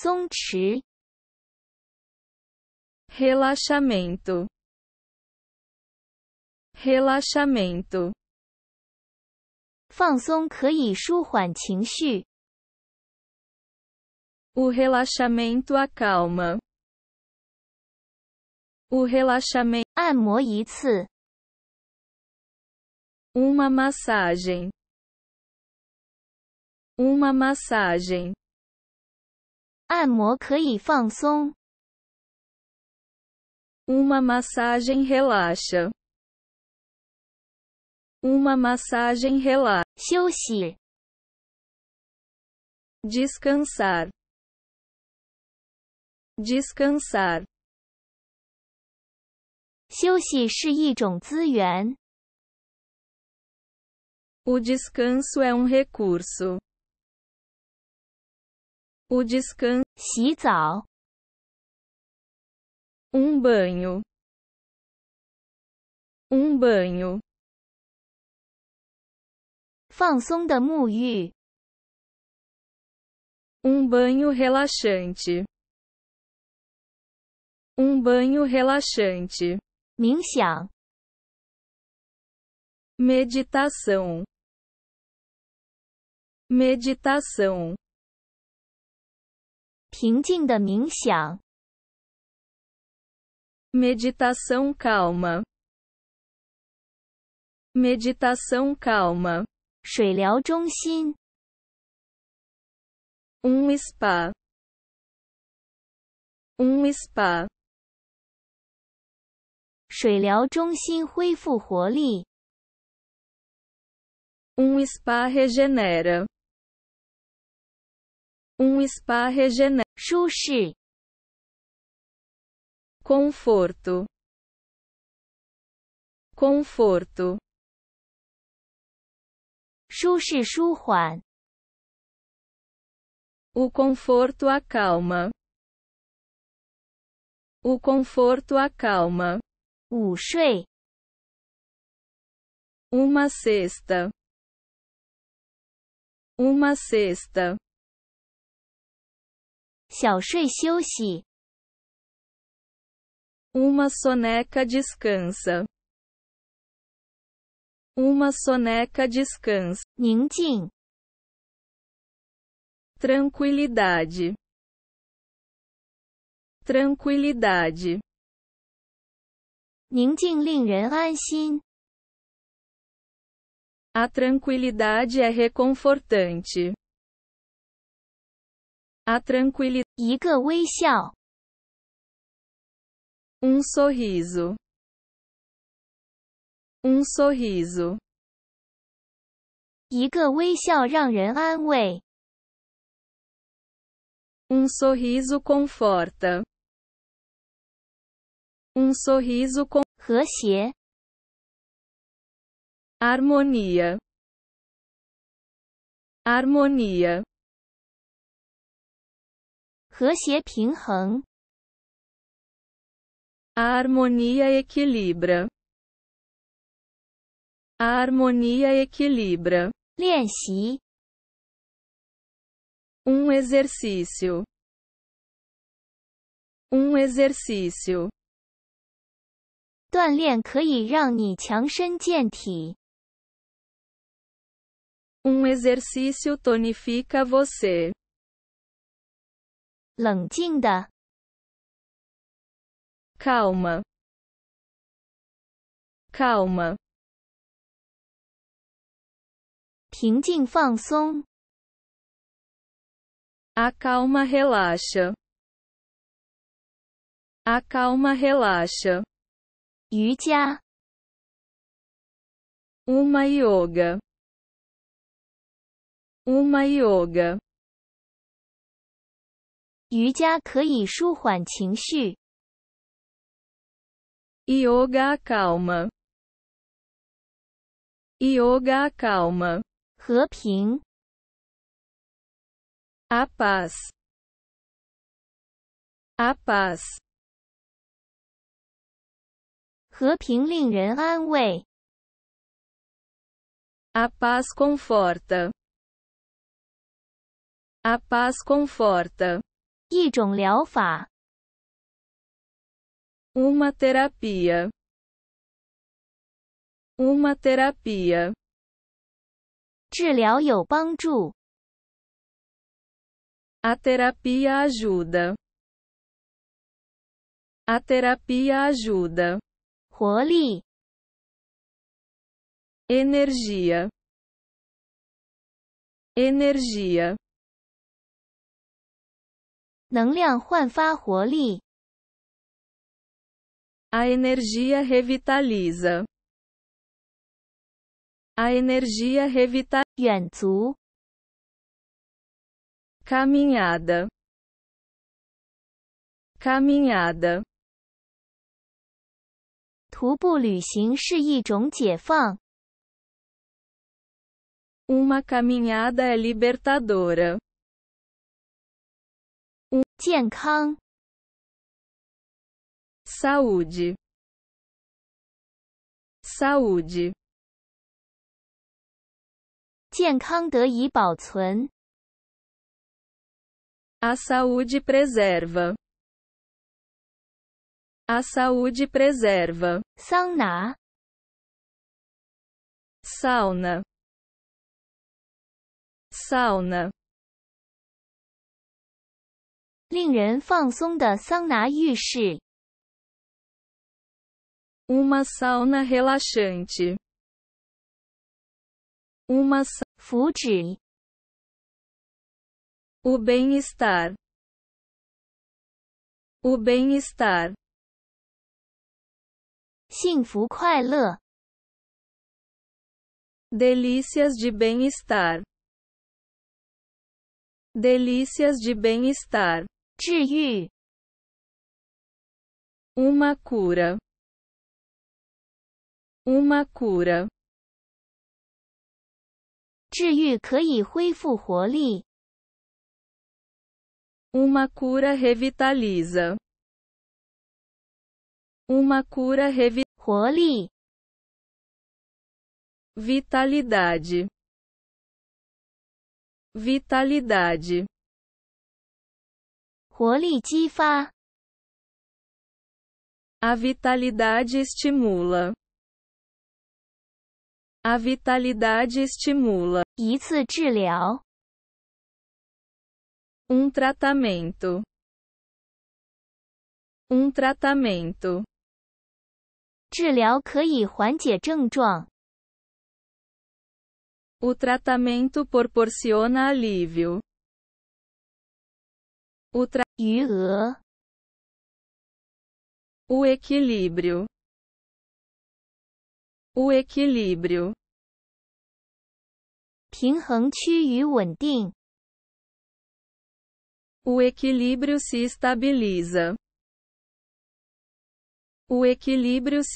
松弛 relaxamento relaxamento 放松可以舒缓情绪。O relaxamento acalma. O relaxamento 按摩一次。Uma massagem. Uma massagem. 按摩可以放松。Uma massagem relaxa. Uma massagem relaxa. 休息. Descansar. Descansar. 休息是一种资源。O descanso é um recurso. O descanso. Um banho. Um banho. 放松的沐浴. Um banho relaxante. Um banho relaxante. 冥想. Meditação. Meditação. 平静的冥想。Meditação calma。Meditação calma。水疗中心。Um spa。Um spa。水疗中心恢复活力。Um spa regenera。Um spa regenerante. Xuxi. Conforto. Conforto. Xuxi Xuhuan. O conforto acalma. O conforto acalma. U shui. Uma cesta. Uma cesta. 小睡休息。Uma soneca descansa. Uma soneca descansa. 宁静。Tranquilidade. Tranquilidade. 宁静令人安心。A tranquilidade é reconfortante. A tranquilidade. um sorriso. Um sorriso. um sorriso conforta. Um sorriso com 和谐 harmonia harmonia a harmonia equilibra. A harmonia equilibra. um exercício. Um exercício. Um exercício tonifica você. 冷静的，calma, calma，平静放松，acalma, relaxa, acalma, relaxa. yoga, uma yoga。瑜伽可以舒缓情绪。Yoga calma. Yoga calma. 和平。A paz. A paz. 和平令人安慰。A paz conforta. A paz conforta. 一种疗法，uma terapia, uma terapia，治疗有帮助，a terapia ajuda, a terapia Energia. energia。能量焕发活力，a energia revitaliza，a energia revital. 远足，caminhada，caminhada。徒步旅行是一种解放，uma caminhada é libertadora。健康 saúde, saúde, 健康得以保存 a saúde preserva, a saúde preserva, sauna sauna, sauna. 令人放松的桑拿浴室。Uma sauna relaxante. Uma sa... O bem-estar. O bem-estar. 幸福快乐 Delícias de bem-estar. Delícias de bem-estar uma cura uma cura uma cura revitaliza uma cura revi 活力 vitalidade vitalidade a vitalidade estimula. A vitalidade estimula. Um tratamento. Um tratamento. O tratamento proporciona alívio o tra... o equilíbrio o equilíbrio 平衡区与稳定 o equilíbrio se estabiliza o equilíbrio se